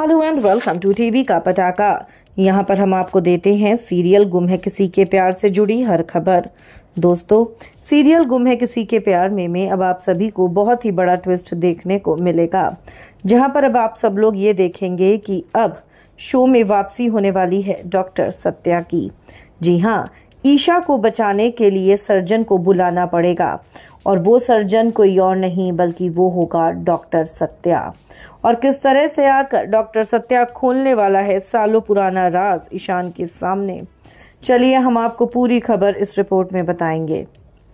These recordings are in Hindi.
hello and welcome to TV का पटाखा यहाँ पर हम आपको देते हैं सीरियल गुम है किसी के प्यार से जुड़ी हर खबर दोस्तों सीरियल गुम है किसी के प्यार में में अब आप सभी को बहुत ही बड़ा ट्विस्ट देखने को मिलेगा जहाँ पर अब आप सब लोग ये देखेंगे कि अब शो में वापसी होने वाली है डॉक्टर सत्या की जी हाँ ईशा को बचाने के लिए सर्जन को बुलाना पड़ेगा और वो सर्जन कोई और नहीं बल्कि वो होगा डॉक्टर सत्या और किस तरह से आकर डॉक्टर सत्या खोलने वाला है सालों पुराना राज ईशान के सामने चलिए हम आपको पूरी खबर इस रिपोर्ट में बताएंगे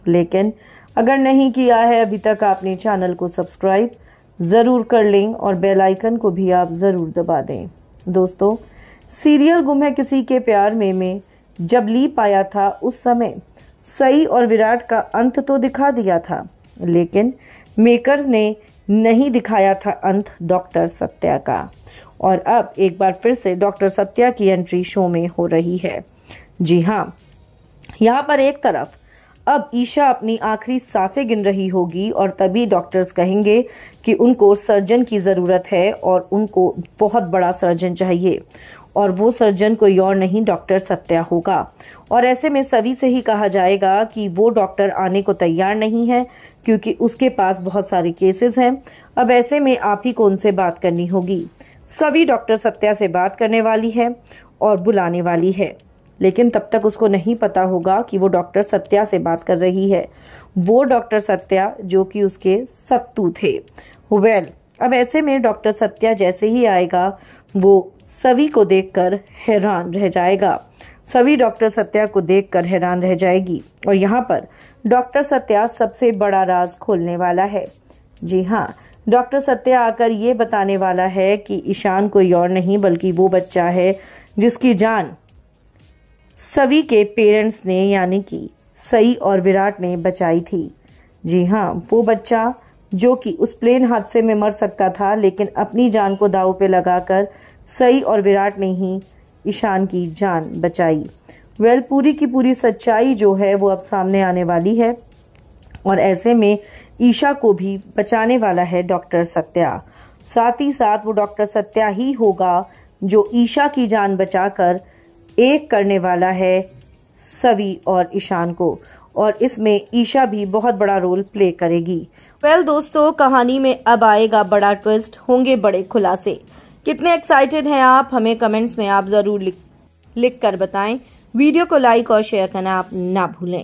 लेकिन अगर नहीं किया है अभी तक आपने चैनल को सब्सक्राइब ज़रूर कर लें और बेल आइकन को भी आप ज़रूर दबा दें दोस्तों सीरियल गुम है किसी के प्यार में में जब लीप आया था उस समय सई और विराट का अंत तो दिखा दिया था लेकिन मेकर्स ने नहीं दिखाया था अंत डॉक्टर सत्या का और अब एक बार फिर से डॉक्टर सत्या की एंट्री शो में हो रही है जी हाँ यहाँ पर एक तरफ अब ईशा अपनी आखिरी सांसें गिन रही होगी और तभी डॉक्टर्स कहेंगे कि उनको सर्जन की ज़रूरत है और उनको बहुत बड़ा सर्जन चाहिए और वो सर्जन कोई और नहीं डॉक्टर सत्या होगा और ऐसे में सभी से ही कहा जाएगा कि वो डॉक्टर आने को तैयार नहीं है क्योंकि उसके पास बहुत सारे केसेस हैं अब ऐसे में आप ही को उनसे बात करनी होगी सभी डॉक्टर सत्या से बात करने वाली है और बुलाने वाली है लेकिन तब तक उसको नहीं पता होगा कि वो डॉक्टर सत्या से बात कर रही है वो डॉक्टर सत्या जो कि उसके सत्तू थे वेल well, अब ऐसे में डॉक्टर सत्या जैसे ही आएगा वो सभी को देखकर हैरान रह जाएगा सभी डॉक्टर सत्या को देखकर हैरान रह जाएगी और यहाँ पर डॉक्टर सत्या सबसे बड़ा राज खोलने वाला है जी हाँ डॉक्टर सत्या आकर ये बताने वाला है कि ईशान कोई और नहीं बल्कि वो बच्चा है जिसकी जान सभी के पेरेंट्स ने यानी कि सई और विराट ने बचाई थी जी हाँ वो बच्चा जो कि उस प्लेन हादसे में मर सकता था लेकिन अपनी जान को दाव पे लगाकर सई और विराट ने ही ईशान की जान बचाई वेल पूरी की पूरी सच्चाई जो है वो अब सामने आने वाली है और ऐसे में ईशा को भी बचाने वाला है डॉक्टर सत्या साथ ही साथ वो डॉक्टर सत्या ही होगा जो ईशा की जान बचाकर एक करने वाला है सवी और ईशान को और इसमें ईशा भी बहुत बड़ा रोल प्ले करेगी वेल well, दोस्तों कहानी में अब आएगा बड़ा ट्विस्ट होंगे बड़े खुलासे कितने एक्साइटेड हैं आप हमें कमेंट्स में आप जरूर लिख लिख कर बताएं वीडियो को लाइक और शेयर करना आप ना भूलें